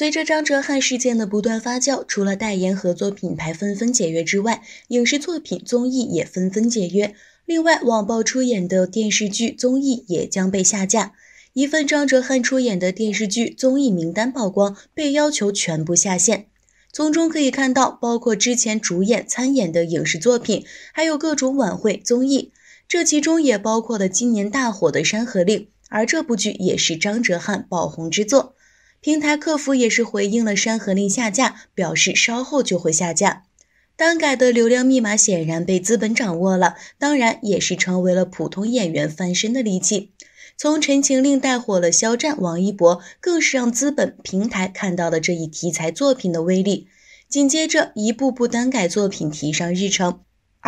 随着张哲瀚事件的不断发酵，除了代言合作品牌纷纷解约之外，影视作品、综艺也纷纷解约。另外，网曝出演的电视剧、综艺也将被下架。一份张哲瀚出演的电视剧、综艺名单曝光，被要求全部下线。从中可以看到，包括之前主演、参演的影视作品，还有各种晚会、综艺。这其中也包括了今年大火的《山河令》，而这部剧也是张哲瀚爆红之作。平台客服也是回应了《山河令》下架，表示稍后就会下架。单改的流量密码显然被资本掌握了，当然也是成为了普通演员翻身的利器。从《陈情令》带火了肖战、王一博，更是让资本平台看到了这一题材作品的威力。紧接着，一部部单改作品提上日程。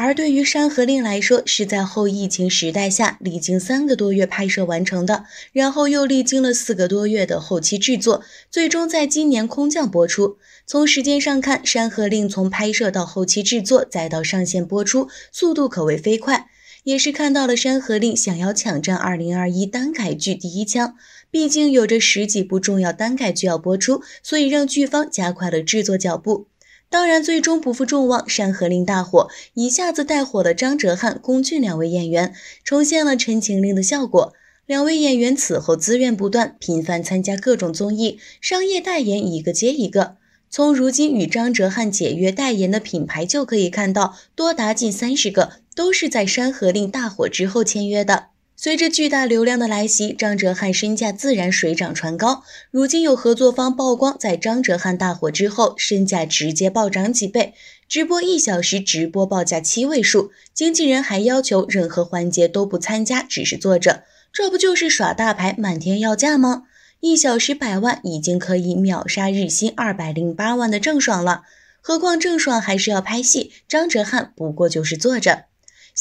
而对于《山河令》来说，是在后疫情时代下历经三个多月拍摄完成的，然后又历经了四个多月的后期制作，最终在今年空降播出。从时间上看，《山河令》从拍摄到后期制作，再到上线播出，速度可谓飞快。也是看到了《山河令》想要抢占二零二一单改剧第一枪，毕竟有着十几部重要单改剧要播出，所以让剧方加快了制作脚步。当然，最终不负众望，《山河令》大火，一下子带火了张哲瀚、龚俊两位演员，重现了《陈情令》的效果。两位演员此后资源不断，频繁参加各种综艺，商业代言一个接一个。从如今与张哲瀚解约代言的品牌就可以看到，多达近三十个，都是在《山河令》大火之后签约的。随着巨大流量的来袭，张哲瀚身价自然水涨船高。如今有合作方曝光，在张哲瀚大火之后，身价直接暴涨几倍。直播一小时，直播报价七位数，经纪人还要求任何环节都不参加，只是坐着。这不就是耍大牌、满天要价吗？一小时百万已经可以秒杀日薪二百零八万的郑爽了。何况郑爽还是要拍戏，张哲瀚不过就是坐着。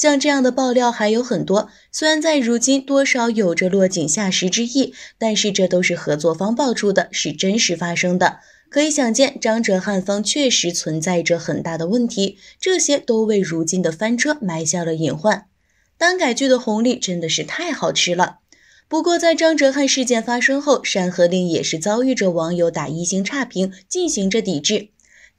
像这样的爆料还有很多，虽然在如今多少有着落井下石之意，但是这都是合作方爆出的，是真实发生的。可以想见，张哲瀚方确实存在着很大的问题，这些都为如今的翻车埋下了隐患。单改剧的红利真的是太好吃了。不过，在张哲瀚事件发生后，山河令也是遭遇着网友打一星差评，进行着抵制。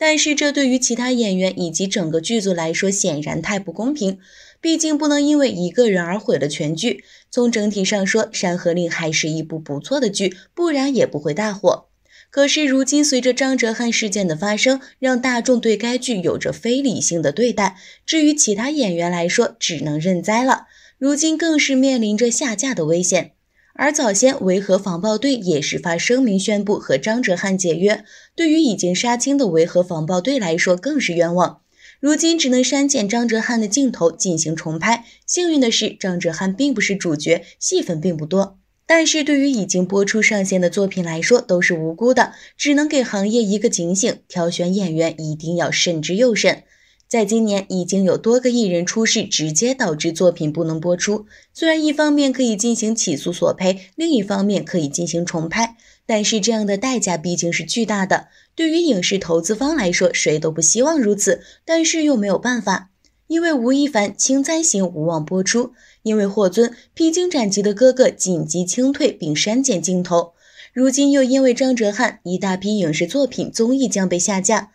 但是这对于其他演员以及整个剧组来说，显然太不公平。毕竟不能因为一个人而毁了全剧。从整体上说，《山河令》还是一部不错的剧，不然也不会大火。可是如今，随着张哲瀚事件的发生，让大众对该剧有着非理性的对待。至于其他演员来说，只能认栽了。如今更是面临着下架的危险。而早先维和防暴队也是发声明宣布和张哲瀚解约，对于已经杀青的维和防暴队来说更是冤枉，如今只能删减张哲瀚的镜头进行重拍。幸运的是，张哲瀚并不是主角，戏份并不多。但是对于已经播出上线的作品来说都是无辜的，只能给行业一个警醒：挑选演员一定要慎之又慎。在今年已经有多个艺人出事，直接导致作品不能播出。虽然一方面可以进行起诉索赔，另一方面可以进行重拍，但是这样的代价毕竟是巨大的。对于影视投资方来说，谁都不希望如此，但是又没有办法。因为吴亦凡轻灾行》无望播出，因为霍尊《披荆斩棘的哥哥》紧急清退并删减镜头，如今又因为张哲瀚一大批影视作品、综艺将被下架。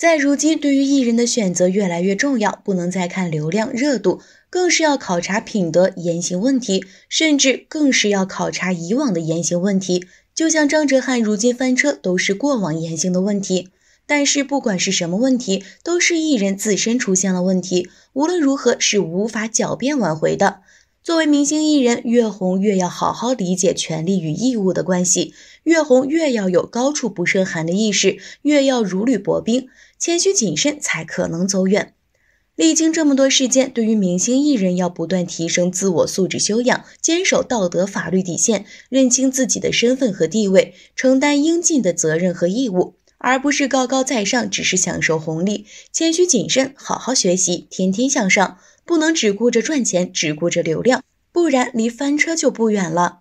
在如今，对于艺人的选择越来越重要，不能再看流量热度，更是要考察品德言行问题，甚至更是要考察以往的言行问题。就像张哲瀚如今翻车，都是过往言行的问题。但是，不管是什么问题，都是艺人自身出现了问题，无论如何是无法狡辩挽回的。作为明星艺人，越红越要好好理解权利与义务的关系，越红越要有高处不胜寒的意识，越要如履薄冰，谦虚谨慎才可能走远。历经这么多事件，对于明星艺人要不断提升自我素质修养，坚守道德法律底线，认清自己的身份和地位，承担应尽的责任和义务，而不是高高在上，只是享受红利。谦虚谨慎，好好学习，天天向上。不能只顾着赚钱，只顾着流量，不然离翻车就不远了。